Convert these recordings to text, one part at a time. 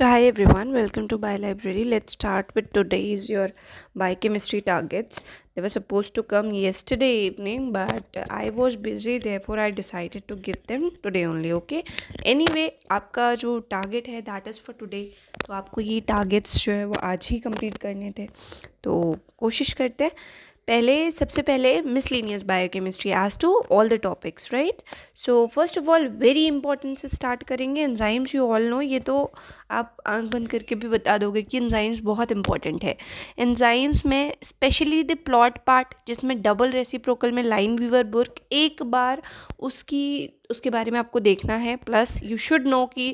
So hi everyone, welcome to BioLibrary. Let's start with today's your biochemistry targets. They were supposed to come yesterday evening but I was busy therefore I decided to give them today only okay. Anyway आपका जो target है that is for today तो आपको ये targets जो है वो आज ही complete करने थे तो कोशिश करते हैं पहले सबसे पहले miscellaneous biochemistry as to all the topics right so first of all very important से स्टार्ट करेंगे एंजाइम्स यू ऑल नो ये तो आप आंख बंद करके भी बता दोगे कि एंजाइम्स बहुत इंपॉर्टेंट है एंजाइम्स में स्पेशली द प्लॉट पार्ट जिसमें डबल रेसिप्रोकल में लाइन वीवर बुर्क एक बार उसकी उसके बारे में आपको देखना है प्लस यू शुड नो कि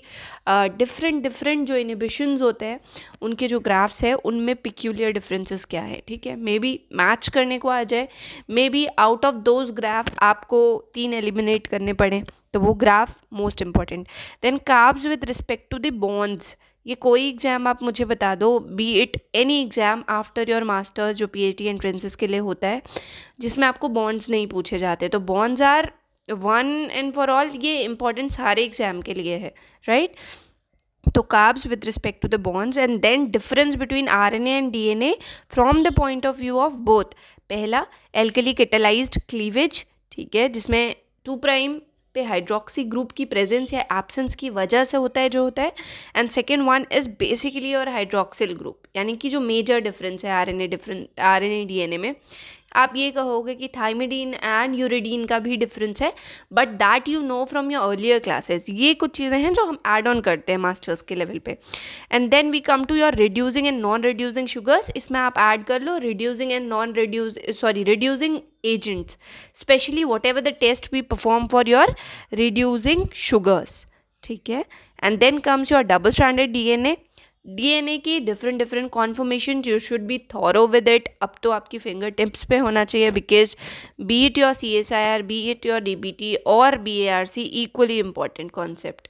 डिफरेंट डिफरेंट जो इनिबिशंस होते हैं उनके जो ग्राफ्स हैं उनमें पिक्यूलियर डिफरेंसेस क्या है ठीक है मे बी मैच करने को आ जाए maybe out of those graph आपको तीन एलिमिनेट करने पड़े तो वो ग्राफ मोस्ट इम्पॉर्टेंट देन काब्स with respect to the bonds ये कोई एग्ज़ाम आप मुझे बता दो be it any exam after your masters जो पीएचडी एंट्रेंसेस के लिए होता है जिसमें आपको बॉन्ड्स नहीं पूछे जाते तो bonds are one and for all ये इम्पॉर्टेंट सारे एग्जाम के लिए है राइट तो काब्स with respect to the bonds and then difference between R N A and D N A from the point of view of both पहला alkali catalysed cleavage ठीक है जिसमें टू प्राइम पे हाइड्रोक्सी ग्रुप की presence या absence की वजह से होता है जो होता है and second one is basically और हाइड्रोक्सिल ग्रुप यानी कि जो मेजर डिफरेंस है R R N N A A D N A में आप ये कहोगे कि थाइमिडीन एंड यूरिडीन का भी डिफरेंस है but that you know from your earlier classes ये कुछ चीज़ें हैं जो हम एड ऑन करते हैं मास्टर्स के लेवल पे and then we come to your reducing and non reducing sugars इसमें आप ऐड कर लो reducing and non reduce sorry reducing agents specially whatever the test we perform for your reducing sugars ठीक है and then comes your double standard A DNA की different different conformation you should be thorough with it अब तो आपकी finger tips पे होना चाहिए because be it your C S I R be it your D B T और B A R C equally important concept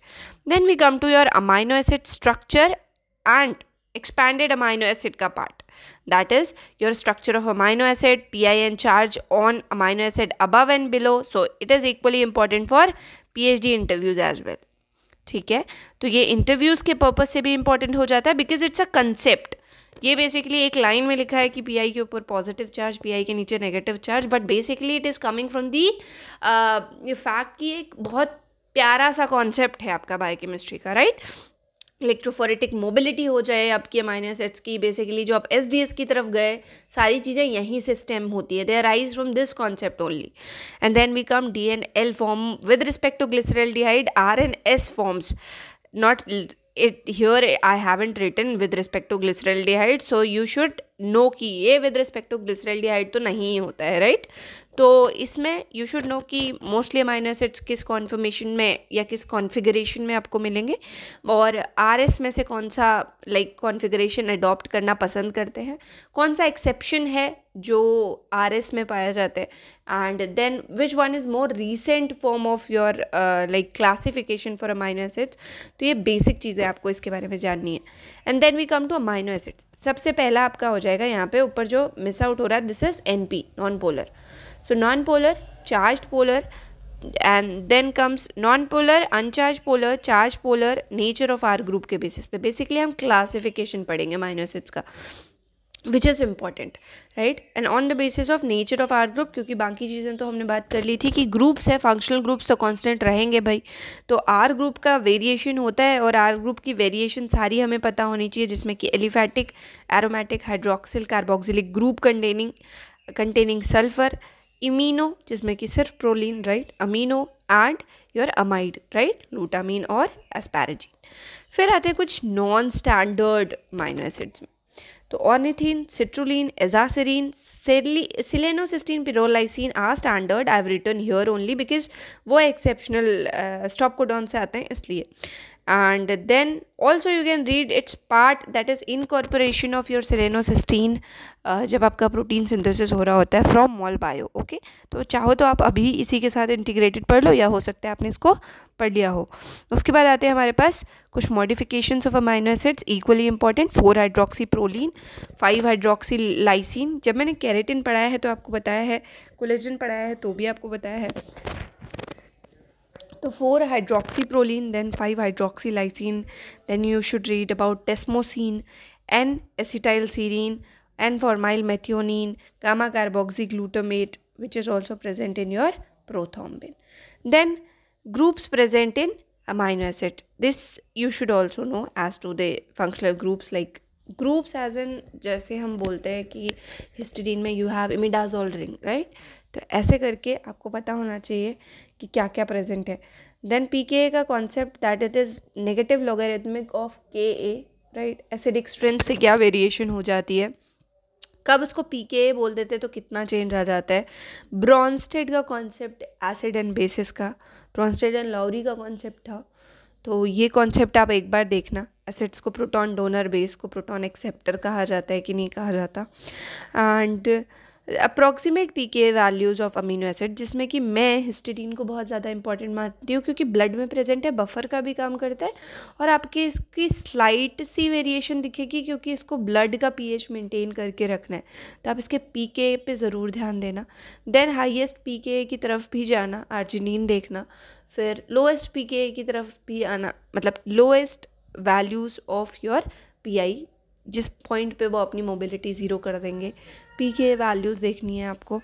then we come to your amino acid structure and expanded amino acid का part that is your structure of amino acid P I and charge on amino acid above and below so it is equally important for P H D interviews as well ठीक है तो ये interviews के purpose से भी important हो जाता है बिकॉज इट्स अ कंसेप्ट ये बेसिकली एक लाइन में लिखा है कि पी के ऊपर पॉजिटिव चार्ज पी के नीचे negative charge but basically it is coming from the fact कि एक बहुत प्यारा सा कॉन्सेप्ट है आपका बायोकेमिस्ट्री का राइट right? इलेक्ट्रोफोरेटिक मोबिलिटी हो जाए आपकी अमाइनो एसिड्स की बेसिकली जो आप एस डी एस की तरफ गए सारी चीज़ें यहीं से स्टेम होती है they arise from this concept only and then we come D and L form with respect to glyceraldehyde R and S forms not it here I haven't written with respect to glyceraldehyde so you should know कि ये with respect to glyceraldehyde तो नहीं होता है right तो इसमें you should know कि mostly amino acids किस कॉन्फर्मेशन में या किस कॉन्फ़िगरेशन में आपको मिलेंगे और आर में से कौन सा लाइक like, कॉन्फ़िगरेशन अडॉप्ट करना पसंद करते हैं कौन सा एक्सेप्शन है जो आर में पाया जाता है and then which one is more recent form of your like classification for amino acids तो ये बेसिक चीज़ें आपको इसके बारे में जाननी है and then we come to amino acids सबसे पहला आपका हो जाएगा यहाँ पे ऊपर जो मिस आउट हो रहा है this is N P non polar so non polar charge polar and then comes non polar uncharged polar charge polar nature of R group के बेसिस पे बेसिकली हम क्लासिफिकेशन पढ़ेंगे माइनोसिट्स का which is important right and on the basis of nature of R group क्योंकि बाकी चीज़ें तो हमने बात कर ली थी कि ग्रुप्स है फंक्शनल ग्रुप्स तो कॉन्स्टेंट रहेंगे भाई तो आर ग्रुप का वेरिएशन होता है और आर ग्रुप की वेरिएशन सारी हमें पता होनी चाहिए जिसमें कि aliphatic aromatic hydroxyl carboxylic group containing containing sulphur imino जिसमें कि सिर्फ proline right amino and your amide right glutamine और एस्पैराजीन फिर आते हैं कुछ नॉन स्टैंडर्ड माइनो एसिड्स में तो ornithine citrulline azaserine selenocysteine pyrrolysine ah standard I have written here only because वो एक्सेप्शनल स्टॉप कोडॉन से आते हैं इसलिए and then also you can read its part that is incorporation of your selenocysteine uh, जब आपका protein synthesis हो रहा होता है from मॉल बायो ओके तो चाहो तो आप अभी इसी के साथ इंटीग्रेटेड पढ़ लो या हो सकता है आपने इसको पढ़ लिया हो उसके बाद आते हैं हमारे पास कुछ modifications of amino acids equally important four hydroxy proline five hydroxy lysine जब मैंने कैरेटिन पढ़ाया है तो आपको बताया है collagen पढ़ाया है तो भी आपको बताया है तो four hydroxy proline then five hydroxy lysine then you should read about desmosine N acetyl serine N formyl methionine gamma carboxy glutamate which is also present in your prothrombin then groups present in amino acid this you should also know as to the functional groups like groups as an जैसे हम बोलते हैं कि histidine में you have imidazole ring right तो ऐसे करके आपको पता होना चाहिए कि क्या क्या प्रेजेंट है देन पी के ए का concept that it is negative logarithmic of K A right acidic strength से क्या वेरिएशन हो जाती है कब उसको पी के ए बोल देते तो कितना चेंज आ जाता है ब्रॉन्स्टेड का कॉन्सेप्ट एसिड एंड बेसिस का ब्रॉन्स्टेड एंड लॉरी का कॉन्सेप्ट था तो ये कॉन्सेप्ट आप एक बार देखना एसिड्स को प्रोटॉन डोनर बेस को प्रोटॉन एक्सेप्टर कहा जाता है कि नहीं कहा जाता and approximate P K values of amino acid जिसमें कि मैं हिस्टिडीन को बहुत ज़्यादा इंपॉर्टेंट मानती हूँ क्योंकि ब्लड में प्रेजेंट है बफर का भी काम करता है और आपके इसकी स्लाइट सी वेरिएशन दिखेगी क्योंकि इसको ब्लड का पी एच मेंटेन करके रखना है तो आप इसके पी के पे ज़रूर ध्यान देना देन हाइएस्ट पी के की तरफ भी जाना आर्जिनिन देखना फिर लोएस्ट पी के की तरफ भी आना मतलब lowest values of your P I जिस पॉइंट पे वो अपनी मोबिलिटी ज़ीरो कर देंगे पी के वैल्यूज़ देखनी है आपको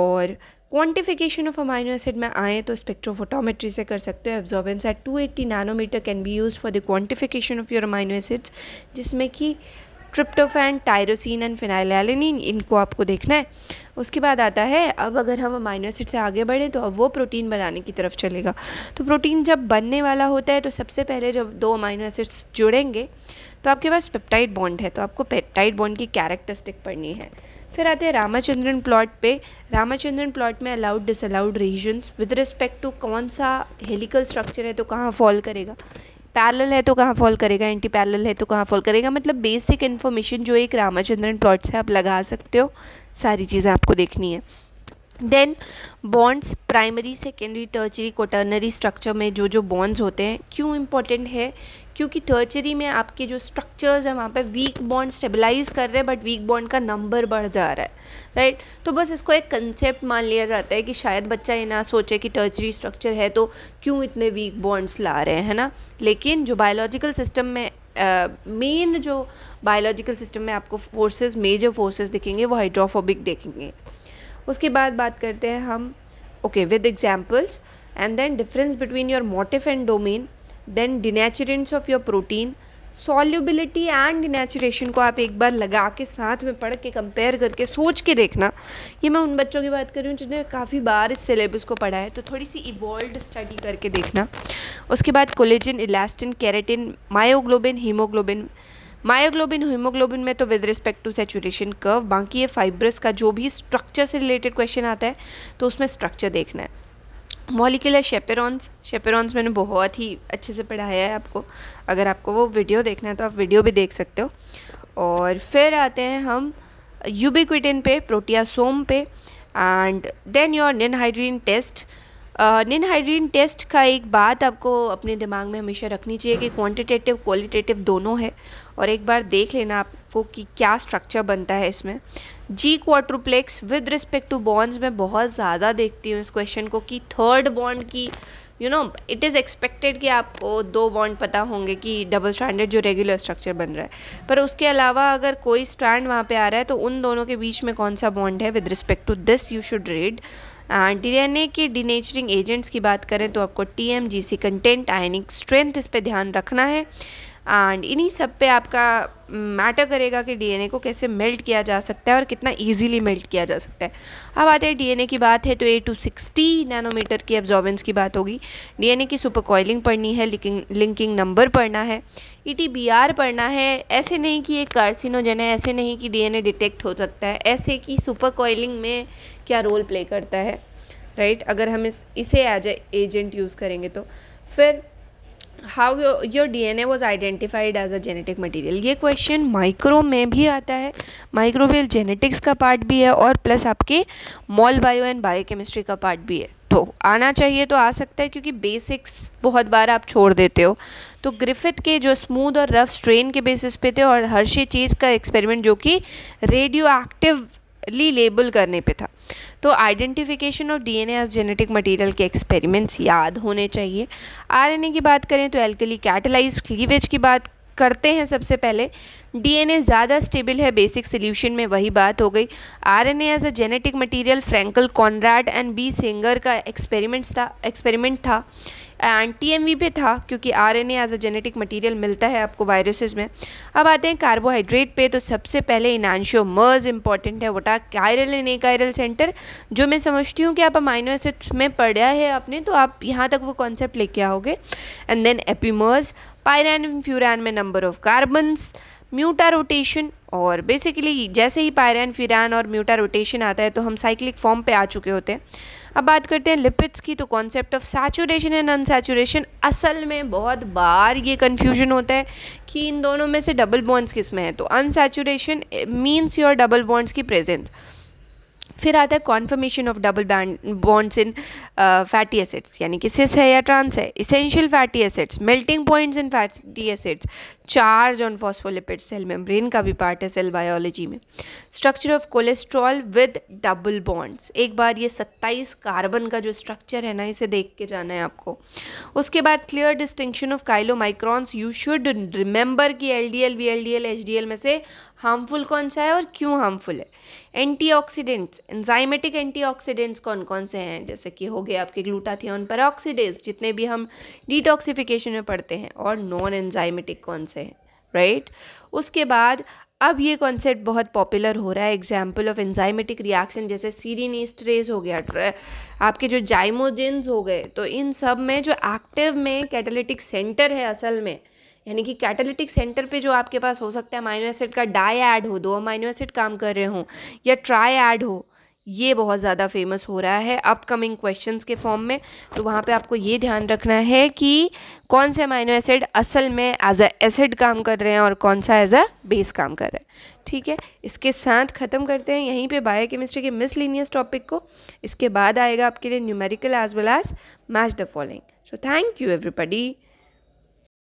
और क्वांटिफिकेशन ऑफ अमाइनो एसिड में आए तो स्पेक्ट्रोफोटोमेट्री से कर सकते हो absorbance at 280 nanometre can be use for the quantification of your amino acids जिसमें कि ट्रिप्टोफैन टायरोसिन एंड फिनाइलैलिनिन इनको आपको देखना है उसके बाद आता है अब अगर हम अमाइनो एसिड से आगे बढ़ें तो अब वो प्रोटीन बनाने की तरफ चलेगा तो प्रोटीन जब बनने वाला होता है तो सबसे पहले जब दो अमाइनो एसिड्स जुड़ेंगे तो आपके पास पेप्टाइड बॉन्ड है तो आपको पेप्टाइड बॉन्ड की कैरेक्टरिस्टिक पढ़नी है फिर आते हैं रामाचंद्रन प्लॉट पे रामाचंद्रन प्लॉट में allowed disallowed regions with respect to कौन सा हेलिकल स्ट्रक्चर है तो कहाँ फॉल करेगा पैरल है तो कहाँ फॉल करेगा एंटी पैरल है तो कहाँ फॉल करेगा मतलब बेसिक इन्फॉर्मेशन जो एक रामाचंद्रन प्लॉट से आप लगा सकते हो सारी चीज़ें आपको देखनी है then bonds primary secondary tertiary quaternary structure में जो जो बॉन्ड्स होते हैं क्यों इम्पोर्टेंट है क्योंकि टर्चरी में आपके जो स्ट्रक्चर्स हैं वहाँ पे वीक बॉन्ड स्टेबलाइज कर रहे हैं बट वीक बॉन्ड का नंबर बढ़ जा रहा है राइट right? तो बस इसको एक कंसेप्ट मान लिया जाता है कि शायद बच्चा ये ना सोचे कि टर्चरी स्ट्रक्चर है तो क्यों इतने वीक बॉन्ड्स ला रहे हैं ना लेकिन जो बायोलॉजिकल सिस्टम में मेन uh, जो बायोलॉजिकल सिस्टम में आपको फोर्सेस मेजर फोर्सेस दिखेंगे वो हाइड्रोफोबिक देखेंगे उसके बाद बात करते हैं हम okay with examples and then difference between your motif and domain then denaturants of your protein solubility and denaturation को आप एक बार लगा के साथ में पढ़ के कंपेयर करके सोच के देखना ये मैं उन बच्चों की बात कर रही हूँ जिन्हें काफ़ी बार इस सिलेबस को पढ़ा है तो थोड़ी सी इवॉल्व स्टडी करके देखना उसके बाद collagen elastin keratin myoglobin haemoglobin myoglobin haemoglobin में तो with respect to saturation curve बाकी ये फाइब्रस का जो भी स्ट्रक्चर से रिलेटेड क्वेश्चन आता है तो उसमें स्ट्रक्चर देखना है मॉलिकुलर शेपेरॉन्स शेपेरॉन्स मैंने बहुत ही अच्छे से पढ़ाया है आपको अगर आपको वो वीडियो देखना है तो आप वीडियो भी देख सकते हो और फिर आते हैं हम यूबिक्विटिन पे प्रोटियासोम पे and then your ninhydrin test ninhydrin test का एक बात आपको अपने दिमाग में हमेशा रखनी चाहिए कि क्वांटिटेटिव क्वालिटेटिव दोनों है और एक बार देख लेना आपको कि क्या स्ट्रक्चर बनता है इसमें G quadruplex with respect to bonds में बहुत ज़्यादा देखती हूँ इस क्वेश्चन को कि थर्ड बॉन्ड की you know it is expected कि आपको दो बॉन्ड पता होंगे कि डबल स्टैंडर्ड जो रेगुलर स्ट्रक्चर बन रहा है पर उसके अलावा अगर कोई स्ट्रैंड वहाँ पे आ रहा है तो उन दोनों के बीच में कौन सा बॉन्ड है with respect to this you should read हाँ, डीएनए के डिनेचरिंग एजेंट्स की बात करें तो आपको T M G C content ionic strength इस पर ध्यान रखना है एंड इन्हीं सब पे आपका मैटर mm, करेगा कि डीएनए को कैसे मेल्ट किया जा सकता है और कितना इजीली मेल्ट किया जा सकता है अब आते हैं डीएनए की बात है तो ए टू सिक्सटी नैनोमीटर की एब्जॉर्बेंस की बात होगी डीएनए की सुपर कॉइलिंग पढ़नी है लिंकिंग लिंकिंग नंबर पढ़ना है ईटीबीआर e पढ़ना है ऐसे नहीं कि एक कार्सिनोजन है ऐसे नहीं कि डी डिटेक्ट हो सकता है ऐसे कि सुपर कॉइलिंग में क्या रोल प्ले करता है राइट अगर हम इस इसे एज ए एजेंट यूज़ करेंगे तो फिर how your D N A was identified as a genetic material ये क्वेश्चन माइक्रो में भी आता है माइक्रोवेल जेनेटिक्स का पार्ट भी है और प्लस आपके mol bio and biochemistry का पार्ट भी है तो आना चाहिए तो आ सकता है क्योंकि बेसिक्स बहुत बार आप छोड़ देते हो तो ग्रिफिथ के जो स्मूथ और रफ स्ट्रेन के बेसिस पे थे और हर्षी चीज़ का एक्सपेरिमेंट जो कि रेडियो एक्टिव ली लेबल करने पे था तो identification of DNA as genetic material के एक्सपेरिमेंट्स याद होने चाहिए आरएनए की बात करें तो एल्कली कैटलाइज क्लीवेज की बात करते हैं सबसे पहले डीएनए ज़्यादा स्टेबल है बेसिक सोल्यूशन में वही बात हो गई RNA as a genetic material Fraenkel Conrat and B Singer का एक्सपेरिमेंट्स था एक्सपेरिमेंट था एंटी टीएमवी पे था क्योंकि RNA as a genetic material मिलता है आपको वायरसेस में अब आते हैं कार्बोहाइड्रेट पे तो सबसे पहले इनानशो मर्ज इंपॉर्टेंट है वोटा कायरल एंड कायरल सेंटर जो मैं समझती हूँ कि आप अमाइनो एसिड्स में पढ़ा है आपने तो आप यहाँ तक वो कॉन्सेप्ट लेके आओगे and then epimers pyran and furan में number of carbons mutarotation और बेसिकली जैसे ही पायरन फ्यूरान और म्यूटा रोटेशन आता है तो हम साइक्लिक फॉर्म पर आ चुके होते हैं अब बात करते हैं लिपिड्स की तो concept of saturation and unsaturation असल में बहुत बार ये कन्फ्यूजन होता है कि इन दोनों में से डबल बॉन्ड्स किस में है तो saturation means your double bonds की प्रेजेंस फिर आता है conformation of double band bonds in fatty acids यानी कि सिस है या ट्रांस है essential fatty acids melting points in fatty acids charge on phospholipid cell membrane का भी पार्ट है सेल बायोलॉजी में structure of cholesterol with double bonds एक बार ये सत्ताईस कार्बन का जो स्ट्रक्चर है ना इसे देख के जाना है आपको उसके बाद clear distinction of chylomicrons you should remember कि L D L V L D L H D L में से हार्मफुल कौन सा है और क्यों हार्मफुल है एंटीऑक्सीडेंट्स एंजाइमेटिक एंटीऑक्सीडेंट्स कौन कौन से हैं जैसे कि हो गए आपके ग्लूटाथियोन पर ऑक्सीडेज जितने भी हम डिटॉक्सीफिकेशन में पढ़ते हैं और नॉन एंजाइमेटिक कौन से हैं राइट right? उसके बाद अब ये कॉन्सेप्ट बहुत पॉपुलर हो रहा है एग्जाम्पल ऑफ एंजाइमेटिक रिएक्शन जैसे सीरीन स्ट्रेज हो गया आपके जो जाइमोजेंस हो गए तो इन सब में जो एक्टिव में कैटालिटिक सेंटर है असल में यानी कि कैटालिटिक सेंटर पे जो आपके पास हो सकता है अमाइनो एसिड का डाई ऐड हो दो अमाइनो एसिड काम कर रहे हों या ट्राई ऐड हो ये बहुत ज़्यादा फेमस हो रहा है अपकमिंग क्वेश्चंस के फॉर्म में तो वहाँ पे आपको ये ध्यान रखना है कि कौन से अमाइनो एसिड असल में एज अ एसिड काम कर रहे हैं और कौन सा एज अ बेस काम कर रहा है ठीक है इसके साथ ख़त्म करते हैं यहीं पे केमिस्ट्री के मिसलिनियस टॉपिक को इसके बाद आएगा आपके लिए numerical as well as match the following so thank you everybody